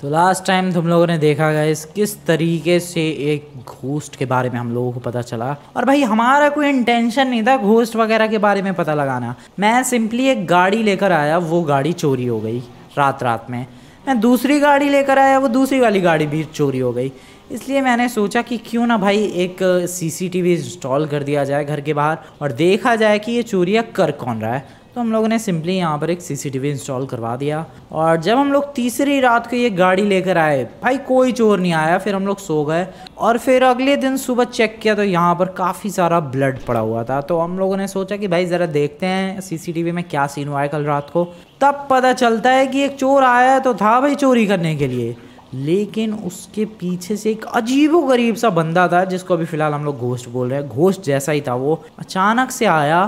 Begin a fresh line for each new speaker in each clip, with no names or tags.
तो last time तुम लोगों ने देखा गया किस तरीके से एक घोस्ट के बारे में हम लोगों को पता चला और भाई हमारा कोई इंटेंशन नहीं था घोस्ट वगैरह के बारे में पता लगाना मैं सिंपली एक गाड़ी लेकर आया वो गाड़ी चोरी हो गई रात रात में मैं दूसरी गाड़ी लेकर आया वो दूसरी वाली गाड़ी भी चोरी हो गई इसलिए मैंने सोचा कि क्यों ना भाई एक सीसीटीवी इंस्टॉल कर दिया जाए घर के बाहर और देखा जाए कि ये चोरियाँ कर कौन रहा है तो हम लोगों ने सिंपली यहाँ पर एक सीसीटीवी इंस्टॉल करवा दिया और जब हम लोग तीसरी रात को ये गाड़ी लेकर आए भाई कोई चोर नहीं आया फिर हम लोग सो गए और फिर अगले दिन सुबह चेक किया तो यहाँ पर काफ़ी सारा ब्लड पड़ा हुआ था तो हम लोगों ने सोचा कि भाई ज़रा देखते हैं सीसीटीवी में क्या सीन हुआ है कल रात को तब पता चलता है कि एक चोर आया तो था भाई चोरी करने के लिए लेकिन उसके पीछे से एक अजीबो गरीब सा बंदा था जिसको अभी फ़िलहाल हम लोग घोष्ट बोल रहे हैं घोष्ट जैसा ही था वो अचानक से आया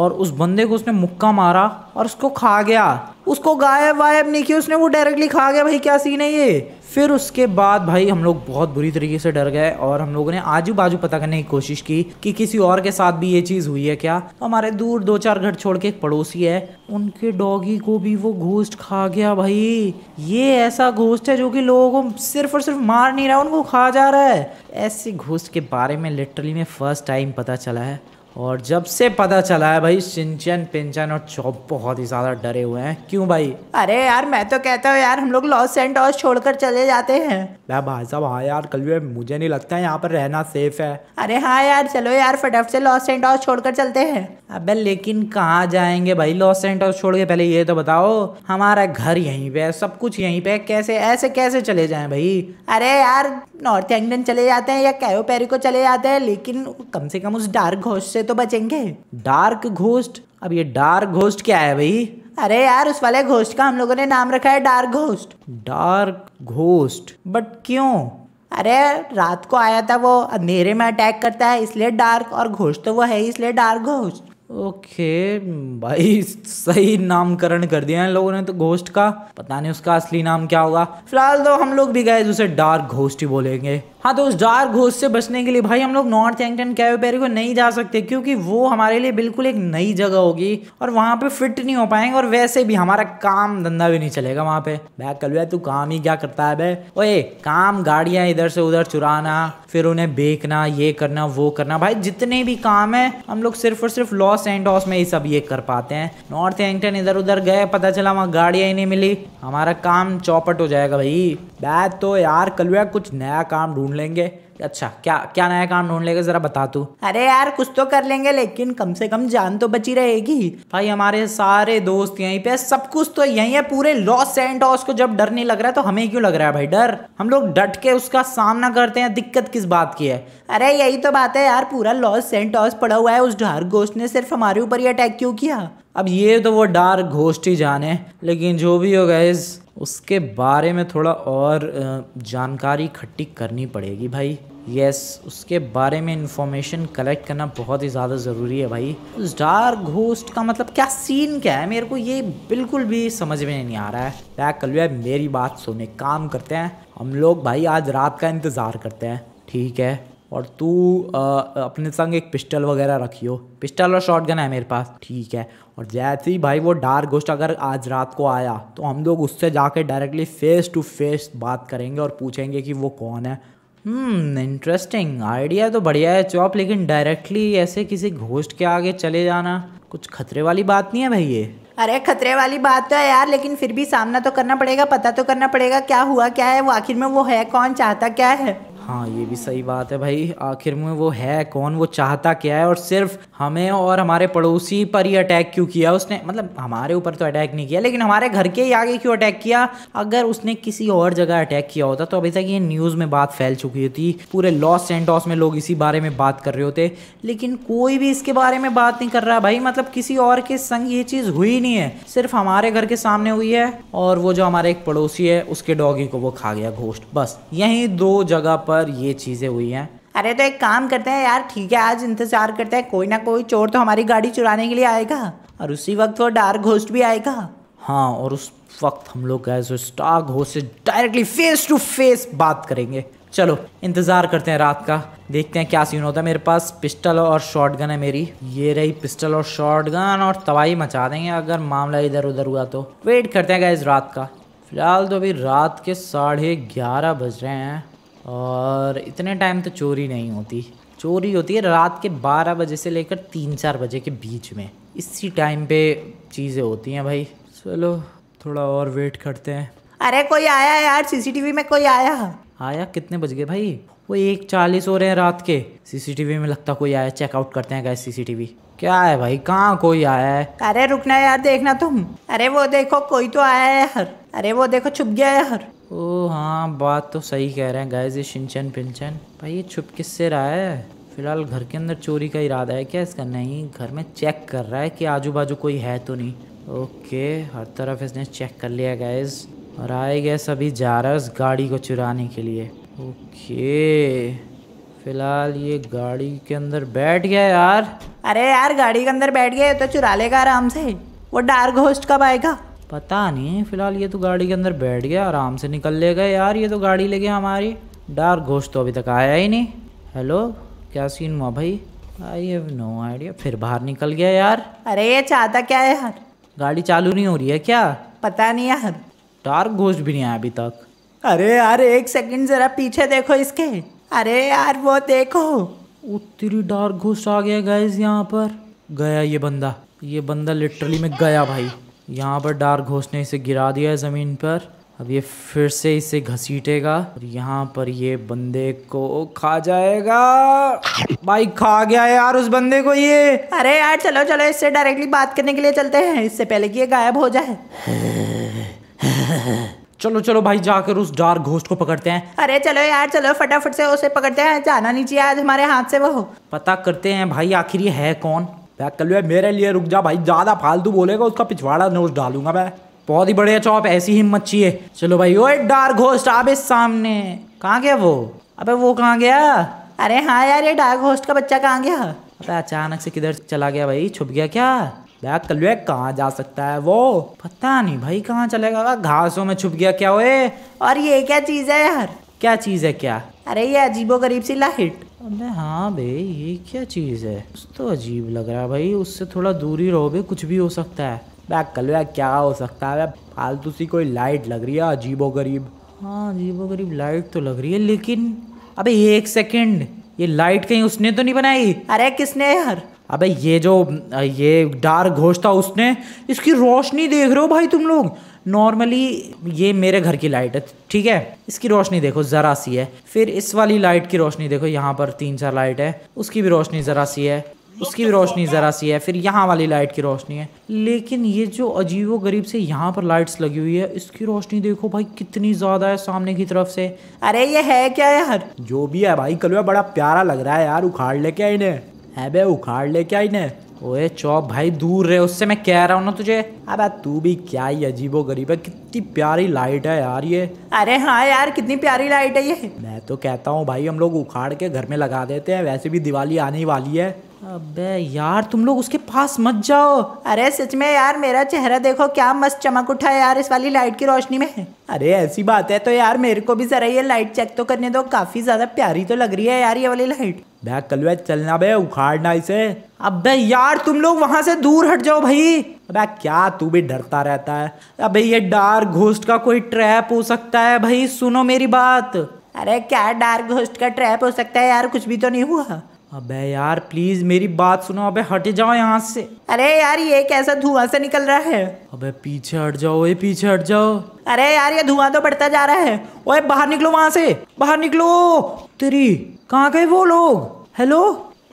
और उस बंदे को उसने मुक्का मारा और उसको खा गया उसको गायब वायब नहीं किया उसने वो डायरेक्टली खा गया भाई क्या सीन है ये फिर उसके बाद भाई हम लोग बहुत बुरी तरीके से डर गए और हम लोगों ने आजू बाजू पता करने की कोशिश की कि किसी और के साथ भी ये चीज़ हुई है क्या तो हमारे दूर दो चार घर छोड़ के एक पड़ोसी है उनके डॉगी को भी वो घोस्ट खा गया भाई ये ऐसा घोस्ट है जो कि लोगों को सिर्फ और सिर्फ मार नहीं रहा उनको खा जा रहा है ऐसे घोस्ट के बारे में लिटरली में फर्स्ट टाइम पता चला है और जब से पता चला है भाई सिंचन पिंचन और चौप बहुत ही ज़्यादा डरे हुए हैं क्यों भाई
अरे यार मैं तो कहता हूँ यार हम लोग लॉस एंड छोड़कर चले जाते हैं
मैं भाई साहब हाँ यार कलवे मुझे नहीं लगता है यहाँ पर रहना सेफ है
अरे हाँ यार चलो यार फटाफट से लॉस एंड हाउस छोड़कर चलते हैं
अबे लेकिन कहाँ जाएंगे भाई लॉस एंड हाउस छोड़ के पहले ये तो बताओ हमारा घर यहीं पे है सब कुछ यहीं पे कैसे ऐसे कैसे चले जाए भाई
अरे यार नॉर्थ एंगलैंड चले जाते हैं या कैरो पेरी को चले जाते हैं लेकिन कम से कम उस डार्क घोस्ट से तो बचेंगे डार्क घोस्ट अब ये डार्क घोस्ट क्या है भाई अरे यार उस वाले घोस्ट का हम लोगों ने नाम रखा है dark ghost dark ghost but क्यों अरे रात को आया था वो अंधेरे में अटैक करता है इसलिए डार्क और घोस्ट तो वो है इसलिए डार्क घोस्ट
ओके भाई सही नामकरण कर दिया है लोगों ने तो घोस्ट का पता नहीं उसका असली नाम क्या होगा फिलहाल तो हम लोग भी गए उसे डार्क घोस्ट ही बोलेंगे हाँ तो उस डार्क घोष से बचने के लिए भाई हम लोग नॉर्थ एंगटन कैवेपेरी को नहीं जा सकते क्योंकि वो हमारे लिए बिल्कुल एक नई जगह होगी और वहाँ पे फिट नहीं हो पाएंगे और वैसे भी हमारा काम धंधा भी नहीं चलेगा वहाँ पे बैग कल तू काम ही क्या करता है बे ओए काम गाड़ियाँ इधर से उधर चुराना फिर उन्हें बेचना ये करना वो करना भाई जितने भी काम है हम लोग सिर्फ और सिर्फ लॉस एंड में ही सब ये कर पाते हैं नॉर्थ एंगटन इधर उधर गए पता चला वहाँ गाड़ियाँ ही नहीं मिली हमारा काम चौपट हो जाएगा भाई बैग तो यार कलुआ कुछ नया काम ढूंढ ढूंढ लेंगे अच्छा क्या क्या नया काम ढूंढ लेंगे जरा बता तू अरे यार कुछ तो कर लेंगे लेकिन
कम से कम जान तो बची रहेगी भाई हमारे सारे दोस्त यहीं पे सब कुछ तो यहीं है पूरे लॉस सेंटॉस को जब डर नहीं लग रहा है तो हमें क्यों
लग रहा है भाई डर हम लोग डट के उसका सामना करते हैं दिक्कत किस बात की है
अरे यही तो बात है यार पूरा लॉस सेंटॉस पड़ा हुआ है उस डार्क गोश्त ने सिर्फ हमारे ऊपर ही अटैक क्यों किया
अब ये तो वो डार्क घोष्ट ही जाने लेकिन जो भी हो गए उसके बारे में थोड़ा और जानकारी इकट्ठी करनी पड़ेगी भाई यस yes, उसके बारे में इंफॉर्मेशन कलेक्ट करना बहुत ही ज़्यादा ज़रूरी है भाई उस डार्क घोस्ट का मतलब क्या सीन क्या है मेरे को ये बिल्कुल भी समझ में नहीं आ रहा है यार कलवे मेरी बात सुने काम करते हैं हम लोग भाई आज रात का इंतज़ार करते हैं ठीक है और तू आ, अपने संग एक पिस्टल वगैरह रखियो पिस्टल और शॉटगन है मेरे पास ठीक है और जैसे ही भाई वो डार्क गोस्ट अगर आज रात को आया तो हम लोग उससे जाके डायरेक्टली फेस टू फेस बात करेंगे और पूछेंगे कि वो कौन है इंटरेस्टिंग हम्म, आइडिया तो बढ़िया है चौप लेकिन डायरेक्टली ऐसे किसी घोष्ट के आगे चले जाना कुछ खतरे वाली बात नहीं है भाई ये
अरे खतरे वाली बात तो है यार लेकिन फिर भी सामना तो करना पड़ेगा पता तो करना पड़ेगा क्या हुआ क्या है वो आखिर में वो है कौन चाहता क्या है
हाँ ये भी सही बात है भाई आखिर में वो है कौन वो चाहता क्या है और सिर्फ हमें और हमारे पड़ोसी पर ही अटैक क्यों किया उसने मतलब हमारे ऊपर तो अटैक नहीं किया लेकिन हमारे घर के ही आगे क्यों अटैक किया अगर उसने किसी और जगह अटैक किया होता तो अभी तक ये न्यूज़ में बात फैल चुकी होती पूरे लॉस सेंटॉस में लोग इसी बारे में बात कर रहे होते लेकिन कोई भी इसके बारे में बात नहीं कर रहा भाई मतलब किसी और के संग ये चीज़ हुई नहीं है सिर्फ हमारे घर के सामने हुई है और वो जो हमारे एक पड़ोसी है उसके डॉगी को वो खा गया घोष्ट बस यही दो जगह पर पर ये चीज़ें हुई हैं
अरे तो एक काम करते हैं यार ठीक है आज इंतज़ार करते हैं कोई ना कोई चोर तो हमारी गाड़ी चुराने के लिए आएगा
और उसी वक्त
वो डार्क घोस्ट भी आएगा
हाँ और उस वक्त हम लोग गए सो स्टार घोस्ट से डायरेक्टली फेस टू फेस बात करेंगे चलो इंतज़ार करते हैं रात का देखते हैं क्या सीन होता है मेरे पास पिस्टल और शॉटगन है मेरी ये रही पिस्टल और शॉटगन और तबाही मचा देंगे अगर मामला इधर उधर हुआ तो वेट करते हैं गए रात का फिलहाल तो अभी रात के साढ़े ग्यारह बज रहे हैं और इतने टाइम तो चोरी नहीं होती चोरी होती है रात के 12 बजे से लेकर तीन चार बजे के बीच में इसी टाइम पे चीज़ें होती हैं भाई चलो थोड़ा और वेट करते हैं
अरे कोई आया यार सीसीटीवी में कोई आया
आया कितने बज गए भाई वो एक चालीस हो रहे हैं रात के सीसीटीवी में लगता कोई आया चेकआउट करते हैं गए सीसीटीवी क्या है भाई कहाँ कोई आया है अरे रुकना
यार देखना तुम अरे वो देखो कोई तो आया है यार अरे वो देखो छुप गया यार
ओ हाँ बात तो सही कह रहे हैं गाइज ये सिंचन पिनचन भाई ये छुप किस से रहा है फिलहाल घर के अंदर चोरी का इरादा है क्या इसका नहीं घर में चेक कर रहा है कि आजू बाजू कोई है तो नहीं ओके हर तरफ इसने चेक कर लिया गैस और आए गए सभी जा रहा है उस गाड़ी को चुराने के लिए ओके फिलहाल ये गाड़ी के अंदर बैठ गया यार
अरे यार गाड़ी के अंदर बैठ गया तो चुरा लेगा आराम से वो डार्क होस्ट कब आएगा
पता नहीं फिलहाल ये तो गाड़ी के अंदर बैठ गया आराम से निकल ले गए यार ये तो गाड़ी ले गया हमारी डार्क घोष तो अभी तक आया ही नहीं हेलो क्या सीन हुआ भाई आई हैव नो आइडिया फिर बाहर निकल गया यार
अरे ये चाहता क्या है यार
गाड़ी चालू नहीं हो रही है क्या पता नहीं यार डार्क घोष भी नहीं आया अभी तक
अरे यार एक सेकंड जरा पीछे देखो इसके अरे यार वो देखो
उतरी डार्क घोष आ गया गाइस यहाँ पर गया ये बंदा ये बंदा लिटरली में गया भाई यहाँ पर डार्क घोष ने इसे गिरा दिया है ज़मीन पर अब ये फिर से इसे घसीटेगा और यहाँ पर ये बंदे को खा जाएगा भाई खा गया है यार उस बंदे को ये अरे यार चलो चलो इससे डायरेक्टली बात करने के लिए चलते हैं
इससे पहले कि ये गायब हो जाए
चलो चलो भाई जाकर उस डार्क घोस्ट को पकड़ते हैं
अरे चलो यार चलो फटाफट से उसे पकड़ते हैं जाना नहीं चाहिए आज हमारे हाथ से वो
पता करते हैं भाई आखिर ये है कौन पैक कर लिया मेरे लिए रुक जा भाई ज़्यादा फालतू बोलेगा उसका पिछवाड़ा नोट डालूंगा मैं बहुत ही बढ़िया चौप ऐसी हिम्मत चाहिए चलो भाई ओए डार्क होस्ट आप सामने कहाँ गया वो अबे वो कहाँ गया अरे हाँ यार ये डार्क होस्ट
का बच्चा कहाँ गया अबे
अचानक से किधर चला गया भाई छुप गया क्या बैग कल कहाँ जा सकता है वो पता नहीं भाई कहाँ चलेगा घासों में छुप गया क्या हो और ये क्या चीज़ है यार क्या चीज़ है क्या अरे ये अजीबो गरीब सी लाइट अबे हाँ बे ये क्या चीज़ है तो अजीब लग रहा है भाई उससे थोड़ा दूरी रहो बे कुछ भी हो सकता है बैक कल क्या हो सकता है फालतू सी कोई लाइट लग रही है अजीबो गरीब हाँ अजीबो गरीब लाइट तो लग रही है लेकिन अबे ये एक सेकंड ये लाइट कहीं उसने तो नहीं बनाई अरे किसने यार अबे ये जो ये डार्क घोष था उसने इसकी रोशनी देख रहे हो भाई तुम लोग नॉर्मली ये मेरे घर की लाइट है ठीक है इसकी रोशनी देखो ज़रा सी है फिर इस वाली लाइट की रोशनी देखो यहाँ पर तीन चार लाइट है उसकी भी रोशनी ज़रा सी है उसकी भी रोशनी ज़रा सी है फिर यहाँ वाली लाइट की रोशनी है लेकिन ये जो अजीबो गरीब से यहाँ पर लाइट्स लगी हुई है इसकी रोशनी देखो भाई कितनी ज़्यादा है सामने की तरफ से अरे ये है क्या यार जो भी है भाई कलवा बड़ा प्यारा लग रहा है यार उखाड़ लेके आई ने है बे उखाड़ लेके आई ने ओए चौप भाई दूर रहे उससे मैं कह रहा हूँ ना तुझे अब तू भी क्या ही अजीबो गरीब है कितनी प्यारी लाइट है यार ये अरे हाँ
यार कितनी प्यारी लाइट है ये
मैं तो कहता हूँ भाई हम लोग उखाड़ के घर में लगा देते हैं वैसे भी दिवाली आने वाली है
अबे यार तुम लोग
उसके पास मत जाओ अरे सच में यार
मेरा चेहरा देखो क्या मस्त चमक उठा है यार इस वाली लाइट की रोशनी में अरे ऐसी बात है तो यार मेरे को भी जरा ये लाइट चेक तो करने दो काफी ज्यादा प्यारी तो लग रही है यार ये वाली लाइट
बे कलवे चलना बे उखाड़ना इसे अबे यार तुम लोग वहां से दूर हट जाओ भाई अबे क्या तू भी डरता रहता है अबे ये डार्क घोस्ट का कोई ट्रैप हो सकता है भाई
सुनो मेरी बात अरे क्या डार्क घोस्ट का ट्रैप हो सकता है यार कुछ भी तो नहीं हुआ
अबे यार प्लीज मेरी बात सुनो अबे हट जाओ यहाँ से
अरे यार ये कैसा धुआं से निकल रहा है
अबे पीछे हट जाओ ये पीछे हट जाओ
अरे यार ये धुआं तो बढ़ता जा रहा है ओए बाहर निकलो वहां से बाहर निकलो तेरी कहाँ गए वो लोग हेलो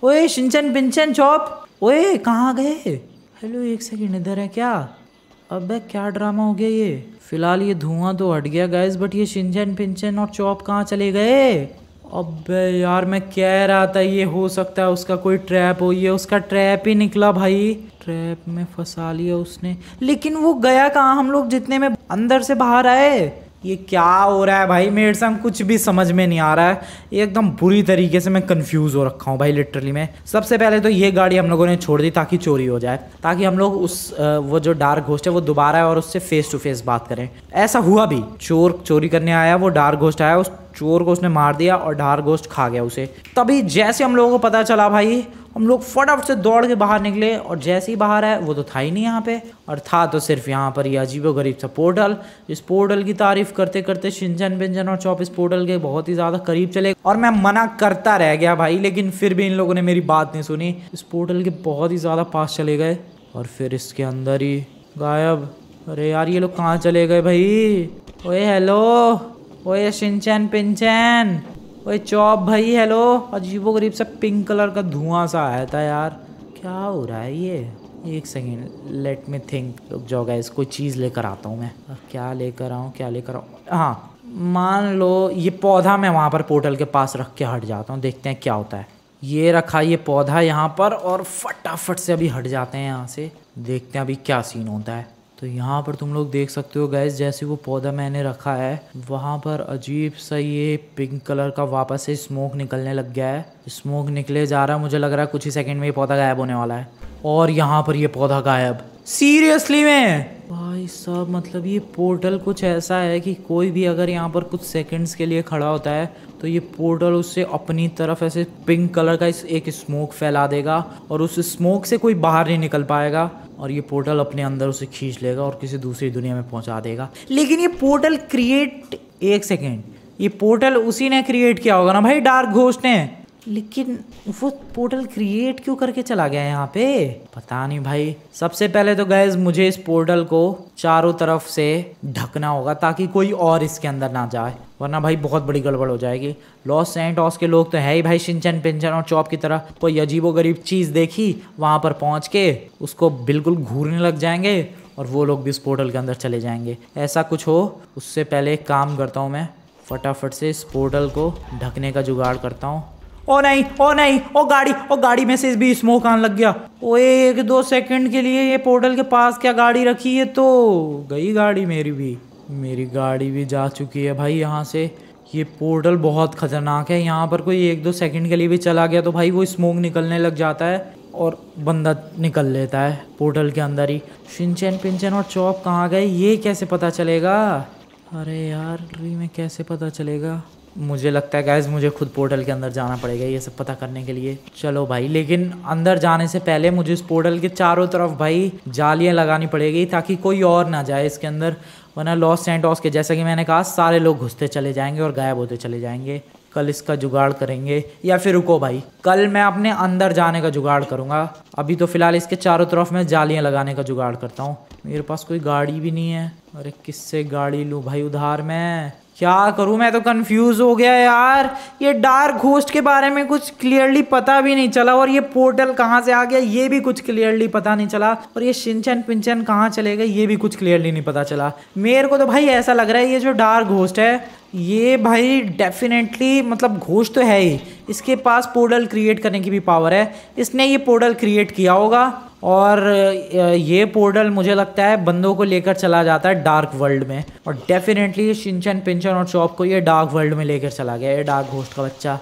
ओए शिंचन पिंचन चौप ओए कहाँ गए
हेलो एक सेकंड इधर है क्या अब क्या ड्रामा हो गया ये फिलहाल ये धुआं तो हट गया गाइस बट ये शिंचन पिंचन और चौप कहाँ चले गए अब यार मैं कह रहा था ये हो सकता है उसका कोई ट्रैप हो ये उसका ट्रैप ही निकला भाई ट्रैप में फंसा लिया उसने लेकिन वो गया कहाँ हम लोग जितने में अंदर से बाहर आए ये क्या हो रहा है भाई मेरे हम कुछ भी समझ में नहीं आ रहा है एकदम बुरी तरीके से मैं कंफ्यूज हो रखा हूँ भाई लिटरली मैं सबसे पहले तो ये गाड़ी हम लोगों ने छोड़ दी ताकि चोरी हो जाए ताकि हम लोग उस वो जो डार्क घोस्ट है वो दोबारा और उससे फेस टू फेस बात करें ऐसा हुआ भी चोर चोरी करने आया वो डार्क घोस्ट आया उस चोर को उसने मार दिया और डार्क गोस्ट खा गया उसे तभी जैसे हम लोगों को पता चला भाई हम लोग फटाफट से दौड़ के बाहर निकले और जैसे ही बाहर आए वो तो था ही नहीं यहाँ पे और था तो सिर्फ यहाँ पर यह अजीब गरीब सा पोर्टल इस पोर्टल की तारीफ करते करते शिंजन बिंजन और चौप इस पोर्टल के बहुत ही ज़्यादा करीब चले और मैं मना करता रह गया भाई लेकिन फिर भी इन लोगों ने मेरी बात नहीं सुनी इस पोर्टल के बहुत ही ज़्यादा पास चले गए और फिर इसके अंदर ही गायब अरे यार ये लोग कहाँ चले गए भाई ओए हेलो ओए सिंचन पिंचन ओए चौप भाई हेलो अजीबो गरीब सा पिंक कलर का धुआं सा आया था यार क्या हो रहा है ये एक सेकेंड लेट मी थिंक रुक जाओ गाइस कोई चीज़ लेकर आता हूँ मैं क्या लेकर आऊँ क्या लेकर आऊँ हाँ मान लो ये पौधा मैं वहाँ पर पोर्टल के पास रख के हट जाता हूँ देखते हैं क्या होता है ये रखा ये पौधा यहाँ पर और फटाफट से अभी हट जाते हैं यहाँ से देखते हैं अभी क्या सीन होता है तो यहाँ पर तुम लोग देख सकते हो गैस जैसे वो पौधा मैंने रखा है वहाँ पर अजीब सा ये पिंक कलर का वापस से स्मोक निकलने लग गया है स्मोक निकले जा रहा है मुझे लग रहा है कुछ ही सेकंड में ये पौधा गायब होने वाला है और यहाँ पर ये पौधा गायब सीरियसली में भाई साहब मतलब ये पोर्टल कुछ ऐसा है कि कोई भी अगर यहाँ पर कुछ सेकंड्स के लिए खड़ा होता है तो ये पोर्टल उससे अपनी तरफ ऐसे पिंक कलर का एक स्मोक फैला देगा और उस स्मोक से कोई बाहर नहीं निकल पाएगा और ये पोर्टल अपने अंदर उसे खींच लेगा और किसी दूसरी दुनिया में पहुँचा देगा लेकिन ये पोर्टल क्रिएट एक सेकेंड ये पोर्टल उसी ने क्रिएट किया होगा ना भाई डार्क घोष ने लेकिन वो पोर्टल क्रिएट क्यों करके चला गया यहाँ पे पता नहीं भाई सबसे पहले तो गैस मुझे इस पोर्टल को चारों तरफ से ढकना होगा ताकि कोई और इसके अंदर ना जाए वरना भाई बहुत बड़ी गड़बड़ हो जाएगी लॉस एंड ऑस के लोग तो है ही भाई शिंचन पिंचन और चौप की तरह कोई अजीबो गरीब चीज़ देखी वहाँ पर पहुँच के उसको बिल्कुल घूरने लग जाएंगे और वो लोग भी इस पोर्टल के अंदर चले जाएंगे ऐसा कुछ हो उससे पहले एक काम करता हूँ मैं फटाफट से इस पोर्टल को ढकने का जुगाड़ करता हूँ ओ नहीं ओ नहीं ओ गाड़ी ओ गाड़ी में से भी स्मोक आने लग गया ओ एक दो सेकंड के लिए ये पोर्टल के पास क्या गाड़ी रखी है तो गई गाड़ी मेरी भी मेरी गाड़ी भी जा चुकी है भाई यहाँ से ये पोर्टल बहुत ख़तरनाक है यहाँ पर कोई एक दो सेकंड के लिए भी चला गया तो भाई वो स्मोक निकलने लग जाता है और बंदा निकल लेता है पोर्टल के अंदर ही शिनचैन पिंचन और चौप कहाँ गए ये कैसे पता चलेगा अरे यार ट्री में कैसे पता चलेगा मुझे लगता है गैस मुझे खुद पोर्टल के अंदर जाना पड़ेगा ये सब पता करने के लिए चलो भाई लेकिन अंदर जाने से पहले मुझे इस पोर्टल के चारों तरफ भाई जालियाँ लगानी पड़ेगी ताकि कोई और ना जाए इसके अंदर वरना लॉस सेंटॉस के जैसा कि मैंने कहा सारे लोग घुसते चले जाएंगे और गायब होते चले जाएंगे कल इसका जुगाड़ करेंगे या फिर रुको भाई कल मैं अपने अंदर जाने का जुगाड़ करूँगा अभी तो फिलहाल इसके चारों तरफ मैं जालियाँ लगाने का जुगाड़ करता हूँ मेरे पास कोई गाड़ी भी नहीं है अरे किससे गाड़ी लूँ भाई उधार मैं क्या करूँ मैं तो कंफ्यूज हो गया यार ये डार्क होस्ट के बारे में कुछ क्लियरली पता भी नहीं चला और ये पोर्टल कहाँ से आ गया ये भी कुछ क्लियरली पता नहीं चला और ये शिनचन पिंचन कहाँ चले गए ये भी कुछ क्लियरली नहीं पता चला मेरे को तो भाई ऐसा लग रहा है ये जो डार्क घोस्ट है ये भाई डेफिनेटली मतलब घोष तो है ही इसके पास पोर्टल क्रिएट करने की भी पावर है इसने ये पोर्टल क्रिएट किया होगा और ये पोर्टल मुझे लगता है बंदों को लेकर चला जाता है डार्क वर्ल्ड में और डेफिनेटली शिनचन पिंचन और चॉप को ये डार्क वर्ल्ड में लेकर चला गया ये डार्क होस्ट का बच्चा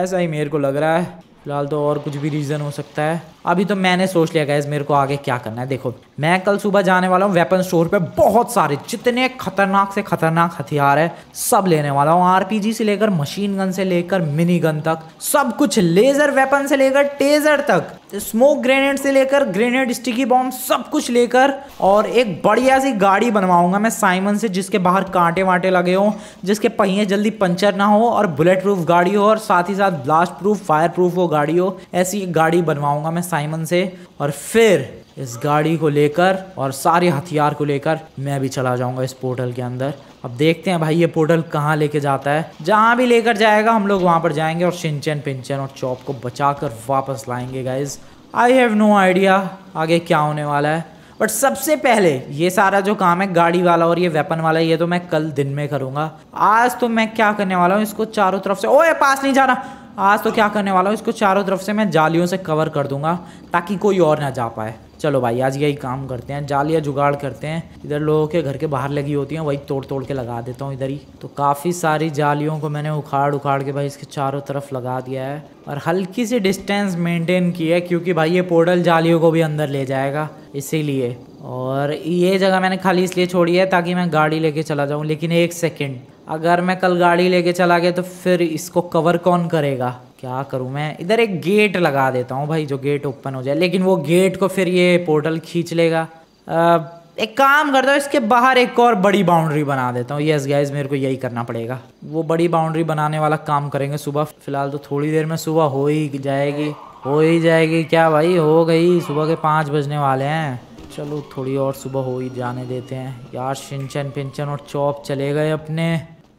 ऐसा ही मेरे को लग रहा है फिलहाल तो और कुछ भी रीज़न हो सकता है अभी तो मैंने सोच लिया गया मेरे को आगे क्या करना है देखो मैं कल सुबह जाने वाला हूँ वेपन स्टोर पे बहुत सारे जितने खतरनाक से खतरनाक हथियार है सब लेने वाला हूँ आरपीजी से लेकर मशीन गन से लेकर मिनी गन तक सब कुछ लेजर वेपन से लेकर टेजर तक स्मोक ग्रेनेड से लेकर ग्रेनेड स्टिकी बॉम्ब सब कुछ लेकर और एक बढ़िया सी गाड़ी बनवाऊंगा मैं साइमन से जिसके बाहर कांटे वांटे लगे हों जिसके पहिए जल्दी पंचर ना हो और बुलेट प्रूफ गाड़ी हो और साथ ही साथ ब्लास्ट प्रूफ फायर प्रूफ हो गाड़ी हो ऐसी गाड़ी बनवाऊंगा मैं साइमन से और फिर इस गाड़ी को लेकर और सारे हथियार को लेकर मैं भी चला जाऊंगा इस पोर्टल के अंदर अब देखते हैं भाई ये पोर्टल कहाँ लेके जाता है जहाँ भी लेकर जाएगा हम लोग वहाँ पर जाएंगे और शिनचैन पिंचन और चौप को बचा कर वापस लाएंगे guys I have no idea आगे क्या होने वाला है बट सबसे पहले ये सारा जो काम है गाड़ी वाला और ये वेपन वाला ये तो मैं कल दिन में करूंगा आज तो मैं क्या करने वाला हूँ इसको चारों तरफ से ओए पास नहीं जाना आज तो क्या करने वाला हूँ इसको चारों तरफ से मैं जालियों से कवर कर दूंगा ताकि कोई और ना जा पाए चलो भाई आज यही काम करते हैं जालियाँ जुगाड़ करते हैं इधर लोगों के घर के बाहर लगी होती हैं वही तोड़ तोड़ के लगा देता हूँ इधर ही तो काफ़ी सारी जालियों को मैंने उखाड़ उखाड़ के भाई इसके चारों तरफ लगा दिया है और हल्की सी डिस्टेंस मेंटेन की है क्योंकि भाई ये पोर्टल जालियों को भी अंदर ले जाएगा इसीलिए और ये जगह मैंने खाली इसलिए छोड़ी है ताकि मैं गाड़ी लेके चला जाऊँ लेकिन एक सेकेंड अगर मैं कल गाड़ी लेके चला गया तो फिर इसको कवर कौन करेगा क्या करूँ मैं इधर एक गेट लगा देता हूँ भाई जो गेट ओपन हो जाए लेकिन वो गेट को फिर ये पोर्टल खींच लेगा आ, एक काम करता हूँ इसके बाहर एक और बड़ी बाउंड्री बना देता हूँ यस गाइस मेरे को यही करना पड़ेगा वो बड़ी बाउंड्री बनाने वाला काम करेंगे सुबह फिलहाल तो थोड़ी देर में सुबह हो ही जाएगी हो ही जाएगी क्या भाई हो गई सुबह के पाँच बजने वाले हैं चलो थोड़ी और सुबह हो ही जाने देते हैं यार सिंचन पिंचन और चौप चले गए अपने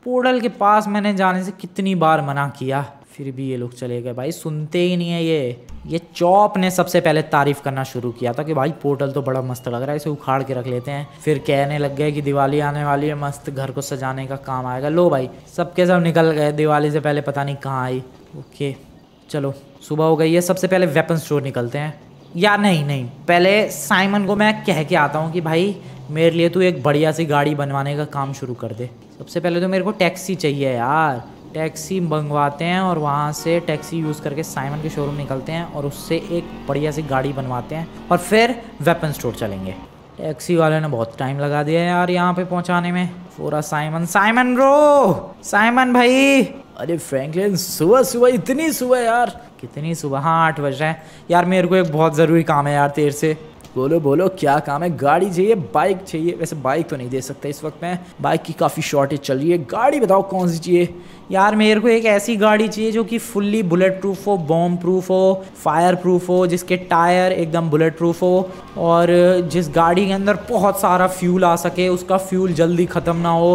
पोर्टल के पास मैंने जाने से कितनी बार मना किया फिर भी ये लोग चले गए भाई सुनते ही नहीं है ये ये चौप ने सबसे पहले तारीफ करना शुरू किया था कि भाई पोर्टल तो बड़ा मस्त लग रहा है इसे उखाड़ के रख लेते हैं फिर कहने लग गए कि दिवाली आने वाली है मस्त घर को सजाने का काम आएगा लो भाई सबके सब निकल गए दिवाली से पहले पता नहीं कहाँ आई ओके चलो सुबह हो गई है सबसे पहले वेपन स्टोर निकलते हैं या नहीं नहीं पहले साइमन को मैं कह के आता हूँ कि भाई मेरे लिए तू एक बढ़िया सी गाड़ी बनवाने का काम शुरू कर दे सबसे पहले तो मेरे को टैक्सी चाहिए यार टैक्सी मंगवाते हैं और वहाँ से टैक्सी यूज़ करके साइमन के शोरूम निकलते हैं और उससे एक बढ़िया सी गाड़ी बनवाते हैं और फिर वेपन स्टोर चलेंगे टैक्सी वाले ने बहुत टाइम लगा दिया यार यहाँ पे पहुँचाने में पूरा साइमन साइमन रो साइमन भाई अरे फ्रैंकलिन सुबह सुबह इतनी सुबह यार कितनी सुबह हाँ आठ बज रहे हैं यार मेरे को एक बहुत ज़रूरी काम है यार तेर से बोलो बोलो क्या काम है गाड़ी चाहिए बाइक चाहिए वैसे बाइक तो नहीं दे सकते इस वक्त में बाइक की काफ़ी शॉर्टेज चल रही है गाड़ी बताओ कौन सी चाहिए यार मेरे को एक ऐसी गाड़ी चाहिए जो कि फुल्ली बुलेट प्रूफ हो बॉम्ब प्रूफ हो फायर प्रूफ हो जिसके टायर एकदम बुलेट प्रूफ हो और जिस गाड़ी के अंदर बहुत सारा फ्यूल आ सके उसका फ्यूल जल्दी ख़त्म ना हो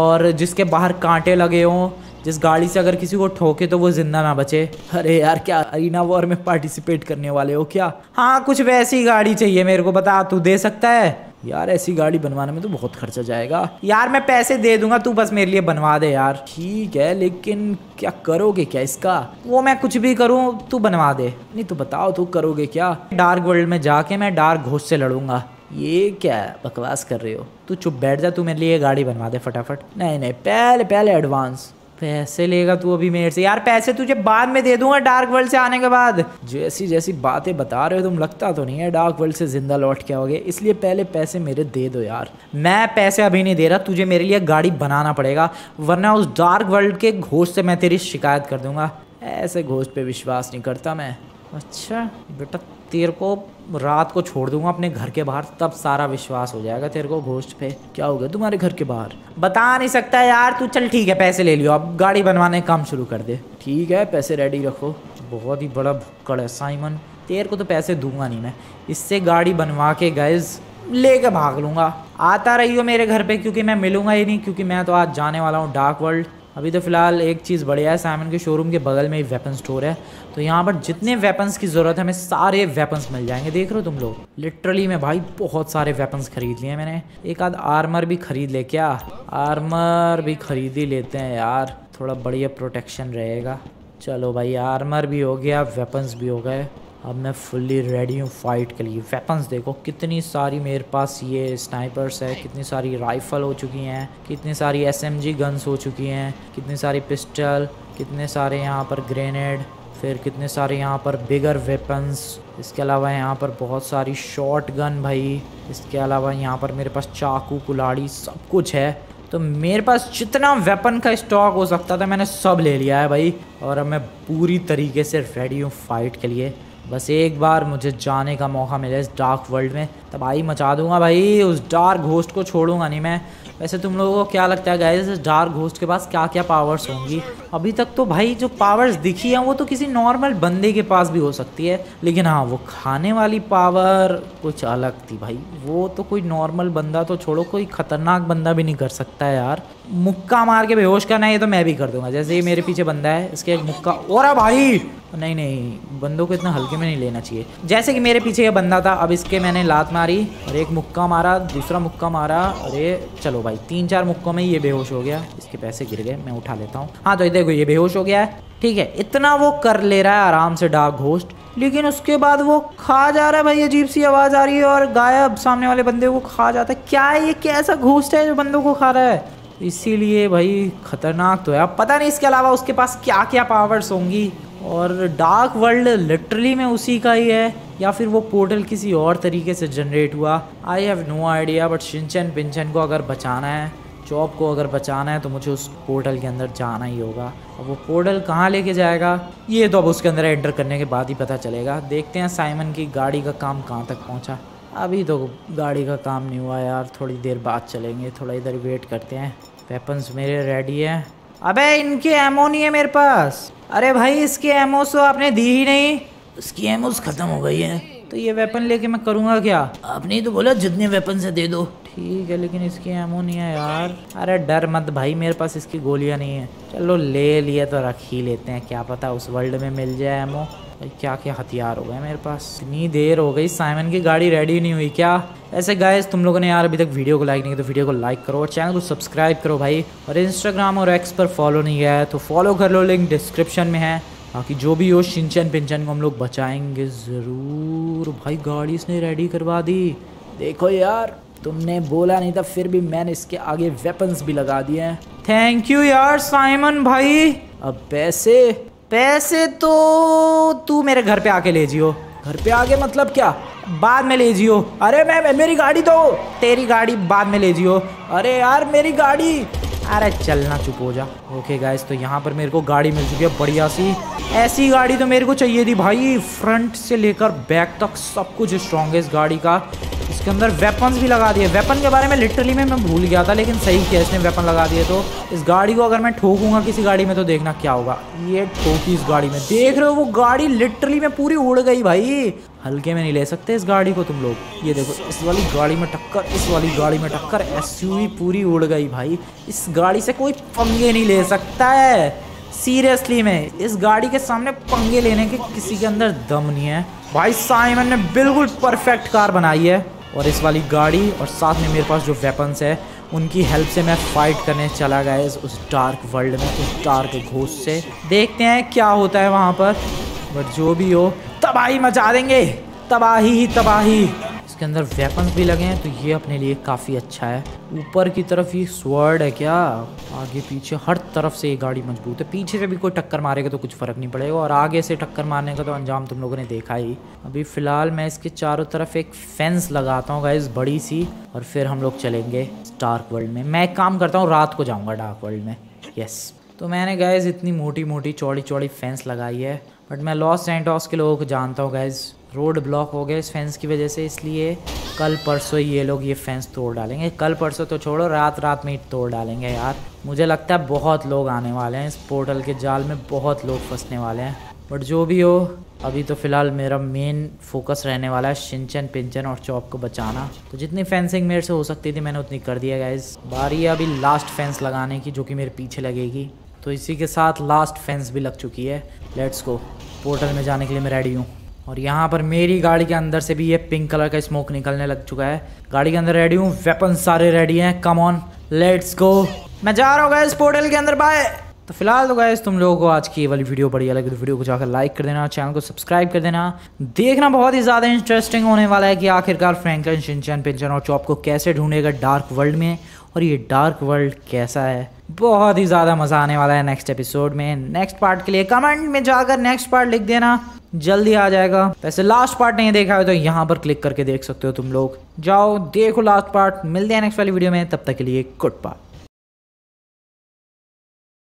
और जिसके बाहर कांटे लगे हों जिस गाड़ी से अगर किसी को ठोके तो वो जिंदा ना बचे अरे यार क्या अरीना वॉर में पार्टिसिपेट करने वाले हो क्या हाँ कुछ वैसी गाड़ी चाहिए मेरे को बता तू दे सकता है यार ऐसी गाड़ी बनवाने में तो बहुत खर्चा जाएगा यार मैं पैसे दे दूंगा तू बस मेरे लिए बनवा दे यार ठीक है लेकिन क्या करोगे क्या इसका वो मैं कुछ भी करूँ तू बनवा दे नहीं तो बताओ तू करोगे क्या डार्क वर्ल्ड में जाके मैं डार्क घोष से लड़ूंगा ये क्या बकवास कर रहे हो तू चुप बैठ जा तू मेरे लिए गाड़ी बनवा दे फटाफट नहीं नहीं पहले पहले एडवांस पैसे लेगा तू अभी मेरे से यार पैसे तुझे बाद में दे दूंगा डार्क वर्ल्ड से आने के बाद जैसी जैसी बातें बता रहे हो तुम लगता तो नहीं है डार्क वर्ल्ड से जिंदा लौट के आओगे इसलिए पहले पैसे मेरे दे दो यार मैं पैसे अभी नहीं दे रहा तुझे मेरे लिए गाड़ी बनाना पड़ेगा वरना उस डार्क वर्ल्ड के घोष से मैं तेरी शिकायत कर दूंगा ऐसे घोष पे विश्वास नहीं करता मैं अच्छा बेटा तेरे को रात को छोड़ दूंगा अपने घर के बाहर तब सारा विश्वास हो जाएगा तेरे को घोष्ट पे क्या हो गया तुम्हारे घर के बाहर बता नहीं सकता यार तू चल ठीक है पैसे ले लियो अब गाड़ी बनवाने का काम शुरू कर दे ठीक है पैसे रेडी रखो बहुत ही बड़ा भुक्कड़ है साइमन तेरे को तो पैसे दूंगा नहीं मैं इससे गाड़ी बनवा के गैज ले कर भाग लूँगा आता हो मेरे घर पे क्योंकि मैं मिलूँगा ही नहीं क्योंकि मैं तो आज जाने वाला हूँ डार्क वर्ल्ड अभी तो फ़िलहाल एक चीज़ बढ़िया है साइमन के शोरूम के बगल में ही वेपन स्टोर है तो यहाँ पर जितने वेपन्स की ज़रूरत है हमें सारे वेपन्स मिल जाएंगे देख रहे हो तुम लोग लिटरली मैं भाई बहुत सारे वेपन्स खरीद लिए मैंने एक आध आर्मर भी खरीद ले क्या आर्मर भी खरीद ही लेते हैं यार थोड़ा बढ़िया प्रोटेक्शन रहेगा चलो भाई आर्मर भी हो गया वेपन्स भी हो गए अब मैं फुल्ली रेडी हूँ फाइट के लिए वेपन्स देखो कितनी सारी मेरे पास ये स्नाइपर्स है कितनी सारी राइफ़ल हो चुकी हैं कितनी सारी एस एम जी गन्स हो चुकी हैं कितनी सारी पिस्टल कितने सारे यहाँ पर ग्रेनेड फिर कितने सारे यहाँ पर बिगर वेपन्स इसके अलावा यहाँ पर बहुत सारी शॉर्ट गन भाई इसके अलावा यहाँ पर मेरे पास चाकू कुलाड़ी सब कुछ है तो मेरे पास जितना वेपन का स्टॉक हो सकता था मैंने सब ले लिया है भाई और अब मैं पूरी तरीके से रेडी हूँ फाइट के लिए बस एक बार मुझे जाने का मौका मिले इस डार्क वर्ल्ड में तब आई मचा दूंगा भाई उस डार्क घोस्ट को छोड़ूंगा नहीं मैं वैसे तुम लोगों को क्या लगता है गाइस इस डार्क घोस्ट के पास क्या क्या पावर्स होंगी अभी तक तो भाई जो पावर्स दिखी हैं वो तो किसी नॉर्मल बंदे के पास भी हो सकती है लेकिन हाँ वो खाने वाली पावर कुछ अलग थी भाई वो तो कोई नॉर्मल बंदा तो छोड़ो कोई ख़तरनाक बंदा भी नहीं कर सकता है यार मुक्का मार के बेहोश करना है ये तो मैं भी कर दूंगा जैसे ये मेरे पीछे बंदा है इसके एक मुक्का और भाई नहीं नहीं बंदों को इतना हल्के में नहीं लेना चाहिए जैसे कि मेरे पीछे ये बंदा था अब इसके मैंने लात मारी और एक मुक्का मारा दूसरा मुक्का मारा अरे चलो भाई तीन चार मुक्कों में ये बेहोश हो गया इसके पैसे गिर गए मैं उठा लेता हूँ हाँ तो देखो ये बेहोश हो गया है ठीक है इतना वो कर ले रहा है आराम से डार्क घोस्ट लेकिन उसके बाद वो खा जा रहा है भाई अजीब सी आवाज़ आ रही है और गायब सामने वाले बंदे को खा जाता है क्या है ये कैसा घोस्ट है जो बंदों को खा रहा है इसीलिए भाई ख़तरनाक तो है अब पता नहीं इसके अलावा उसके पास क्या क्या पावर्स होंगी और डार्क वर्ल्ड लिटरली में उसी का ही है या फिर वो पोर्टल किसी और तरीके से जनरेट हुआ I have no idea but Shinchan Pinchan को अगर बचाना है चॉप को अगर बचाना है तो मुझे उस पोर्टल के अंदर जाना ही होगा अब वो पोर्टल कहाँ लेके जाएगा ये तो अब उसके अंदर एंटर करने के बाद ही पता चलेगा देखते हैं साइमन की गाड़ी का काम कहाँ तक पहुँचा अभी तो गाड़ी का काम नहीं हुआ यार थोड़ी देर बाद चलेंगे थोड़ा इधर वेट करते हैं वेपन्स मेरे रेडी हैं अबे इनके एमओ नहीं है मेरे पास अरे भाई इसके एमओ तो आपने दी ही नहीं उसकी एमओ तो ख़त्म हो गई है तो ये वेपन लेके मैं करूँगा क्या आपने तो बोला जितने वेपन से दे दो ठीक है लेकिन इसकी एमओ नहीं है यार अरे डर मत भाई मेरे पास इसकी गोलियाँ नहीं है चलो ले लिए तो रख ही लेते हैं क्या पता उस वर्ल्ड में मिल जाए एमओ भाई क्या क्या हथियार हो गए मेरे पास इतनी देर हो गई साइमन की गाड़ी रेडी नहीं हुई क्या ऐसे गाइस तुम लोगों ने यार अभी तक वीडियो को लाइक नहीं किया तो वीडियो को लाइक करो और चैनल को सब्सक्राइब करो भाई और इंस्टाग्राम और एक्स पर फॉलो नहीं गया है तो फॉलो कर लो लिंक डिस्क्रिप्शन में है बाकी जो भी हो शिंचन पिंचन को हम लोग बचाएंगे ज़रूर भाई गाड़ी इसने रेडी करवा दी देखो यार तुमने बोला नहीं था फिर भी मैंने इसके आगे वेपन्स भी लगा दिए हैं थैंक यू यार साइमन भाई अब पैसे पैसे तो तू मेरे घर पे आके ले जियो घर पे आके मतलब क्या बाद में ले जियो अरे मैं मेरी गाड़ी दो तेरी गाड़ी बाद में ले जियो अरे यार मेरी गाड़ी अरे चलना चुप हो जा ओके गाइस तो यहाँ पर मेरे को गाड़ी मिल चुकी है बढ़िया सी ऐसी गाड़ी तो मेरे को चाहिए थी भाई फ्रंट से लेकर बैक तक सब कुछ स्ट्रॉन्गेस्ट गाड़ी का इसके अंदर वेपन्स भी लगा दिए वेपन के बारे में लिटरली में मैं भूल गया था लेकिन सही किया इसने वेपन लगा दिए तो इस गाड़ी को अगर मैं ठोकूंगा किसी गाड़ी में तो देखना क्या होगा ये ठोकी इस गाड़ी में देख रहे हो वो गाड़ी लिटरली में पूरी उड़ गई भाई हल्के में नहीं ले सकते इस गाड़ी को तुम लोग ये देखो इस वाली गाड़ी में टक्कर इस वाली गाड़ी में टक्कर एस पूरी उड़ गई भाई इस गाड़ी से कोई पंगे नहीं ले सकता है सीरियसली में इस गाड़ी के सामने पंगे लेने के किसी के अंदर दम नहीं है भाई साइमन ने बिल्कुल परफेक्ट कार बनाई है और इस वाली गाड़ी और साथ में मेरे पास जो वेपन्स है उनकी हेल्प से मैं फाइट करने चला गया उस डार्क वर्ल्ड में उस डार्क घोष से देखते हैं क्या होता है वहाँ पर बट जो भी हो तबाही मचा देंगे तबाही ही तबाही इसके अंदर वेपन भी लगे हैं तो ये अपने लिए काफ़ी अच्छा है ऊपर की तरफ ये स्वर्ड है क्या आगे पीछे हर तरफ से ये गाड़ी मजबूत है पीछे से भी कोई टक्कर मारेगा तो कुछ फ़र्क नहीं पड़ेगा और आगे से टक्कर मारने का तो अंजाम तुम लोगों ने देखा ही अभी फ़िलहाल मैं इसके चारों तरफ एक फेंस लगाता हूँ गाइज बड़ी सी और फिर हम लोग चलेंगे डार्क वर्ल्ड में मैं एक काम करता हूँ रात को जाऊँगा डार्क वर्ल्ड में यस तो मैंने गाइज इतनी मोटी मोटी चौड़ी चौड़ी फेंस लगाई है बट मैं लॉस एंड के लोगों को जानता हूँ गाइज रोड ब्लॉक हो गया इस फेंस की वजह से इसलिए कल परसों ये लोग ये फेंस तोड़ डालेंगे कल परसों तो छोड़ो रात रात में ही तोड़ डालेंगे यार मुझे लगता है बहुत लोग आने वाले हैं इस पोर्टल के जाल में बहुत लोग फंसने वाले हैं बट जो भी हो अभी तो फिलहाल मेरा मेन फोकस रहने वाला है शिंचन पिंचन और चौप को बचाना तो जितनी फेंसिंग मेरे से हो सकती थी मैंने उतनी कर दिया इस बारी है अभी लास्ट फेंस लगाने की जो कि मेरे पीछे लगेगी तो इसी के साथ लास्ट फेंस भी लग चुकी है लेट्स को पोर्टल में जाने के लिए मैं रेडी हूँ और यहाँ पर मेरी गाड़ी के अंदर से भी ये पिंक कलर का स्मोक निकलने लग चुका है गाड़ी के अंदर रेडी हूँ वेपन सारे रेडी हैं कम ऑन लेट्स गो मैं जा रहा हूँ गैस पोर्टल के अंदर बाय तो फिलहाल तो गैस तुम लोगों को आज की ये वाली वीडियो बढ़िया लगी तो वीडियो को जाकर लाइक कर देना चैनल को सब्सक्राइब कर देना देखना बहुत ही ज़्यादा इंटरेस्टिंग होने वाला है कि आखिरकार फ्रैंकलिन शिनचैन पिंचन और चॉप को कैसे ढूंढेगा डार्क वर्ल्ड में और ये डार्क वर्ल्ड कैसा है बहुत ही ज़्यादा मज़ा आने वाला है नेक्स्ट एपिसोड में नेक्स्ट पार्ट के लिए
कमेंट में जाकर नेक्स्ट पार्ट लिख देना
जल्दी आ जाएगा वैसे लास्ट पार्ट नहीं देखा है तो यहाँ पर क्लिक करके देख सकते हो तुम लोग जाओ देखो लास्ट पार्ट मिलते हैं नेक्स्ट वाली वीडियो में तब तक के लिए गुड पार्ट